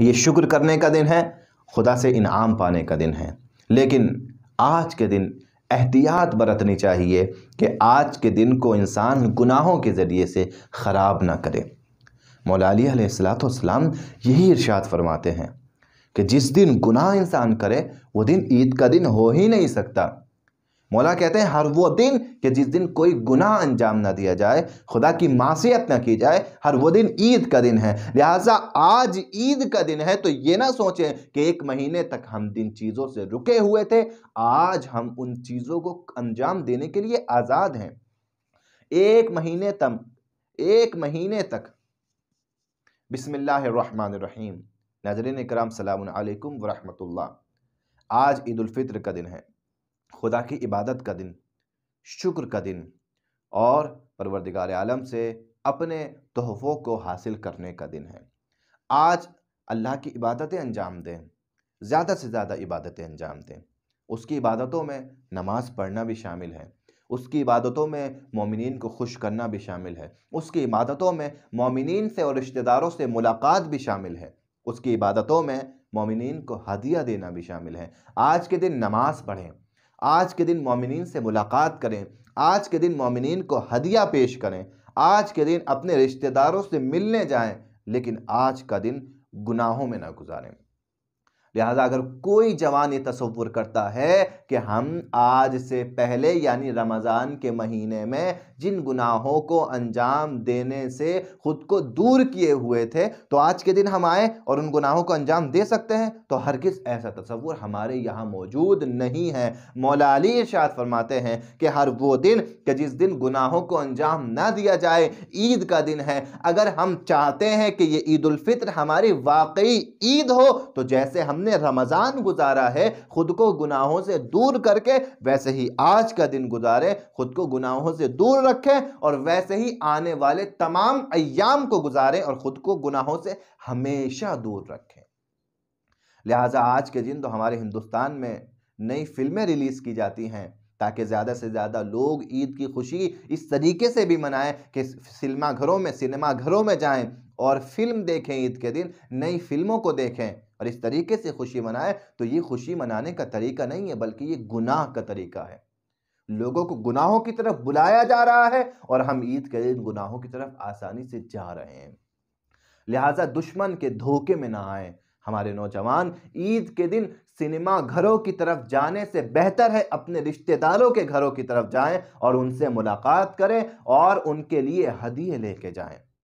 ये शुक्र करने का दिन है खुदा से इनाम पाने का दिन है लेकिन आज के दिन एहतियात बरतनी चाहिए कि आज के दिन को इंसान गुनाहों के ज़रिए से ख़राब ना करे मौलाली सलाम यही इर्शाद फरमाते हैं कि जिस दिन गुनाह इंसान करे वो दिन ईद का दिन हो ही नहीं सकता मौला कहते हैं हर वो दिन कि जिस दिन कोई गुनाह अंजाम ना दिया जाए खुदा की मासीत ना की जाए हर वो दिन ईद का दिन है लिहाजा आज ईद का दिन है तो ये ना सोचें कि एक महीने तक हम दिन चीज़ों से रुके हुए थे आज हम उन चीज़ों को अंजाम देने के लिए आज़ाद हैं एक महीने तक एक महीने तक बिसमीम नाजरन कराम सलाम वरहमल आज ईदालफ़ितर का दिन है खुदा की इबादत का दिन शुक्र का दिन और परवरदिगार आलम से अपने तहफों को हासिल करने का दिन है आज अल्लाह की इबादतें अंजाम दें ज़्यादा से ज़्यादा इबादतें अंजाम दें उसकी इबादतों में नमाज़ पढ़ना भी शामिल है उसकी इबादतों में मोमिन को खुश करना भी शामिल है उसकी इबादतों में मोमिन से और रिश्तेदारों से मुलाकात भी शामिल है उसकी इबादतों में मोमिन को हदिया देना भी शामिल है आज के दिन नमाज़ पढ़ें आज के दिन मोमिन से मुलाकात करें आज के दिन मोमिन को हदिया पेश करें आज के दिन अपने रिश्तेदारों से मिलने जाएं लेकिन आज का दिन गुनाहों में ना गुजारें लिहाजा अगर कोई जवान ये तस्वुर करता है कि हम आज से पहले यानी रमज़ान के महीने में जिन गुनाहों को अंजाम देने से खुद को दूर किए हुए थे तो आज के दिन हम आए और उन गुनाहों को अंजाम दे सकते हैं तो हर किस ऐसा तस्वुर हमारे यहाँ मौजूद नहीं है मौलाली इर्शाद फरमाते हैं कि हर वो दिन कि जिस दिन गुनाहों को अंजाम ना दिया जाए ईद का दिन है अगर हम चाहते हैं कि ये ईदालफित्र हमारी वाकई ईद हो तो जैसे हमने हमने रमज़ान गुजारा है ख़ुद को गुनाहों से दूर करके वैसे ही आज का दिन गुजारें ख़ुद को गुनाहों से दूर रखें और वैसे ही आने वाले तमाम अयाम को गुजारें और ख़ुद को गुनाहों से हमेशा दूर रखें लिहाजा आज के दिन तो हमारे हिंदुस्तान में नई फिल्में रिलीज़ की जाती हैं ताकि ज़्यादा से ज़्यादा लोग ईद की खुशी इस तरीके से भी मनाएं कि सिनेमा घरों में सिनेमा घरों में जाएं और फिल्म देखें ईद के दिन नई फिल्मों को देखें और इस तरीके से खुशी मनाएं तो ये खुशी मनाने का तरीका नहीं है बल्कि ये गुनाह का तरीका है लोगों को गुनाहों की तरफ बुलाया जा रहा है और हम ईद के दिन गुनाहों की तरफ आसानी से जा रहे हैं लिहाजा दुश्मन के धोखे में ना आए हमारे नौजवान ईद के दिन सिनेमा घरों की तरफ जाने से बेहतर है अपने रिश्तेदारों के घरों की तरफ जाएं और उनसे मुलाकात करें और उनके लिए हदिए लेके जाएं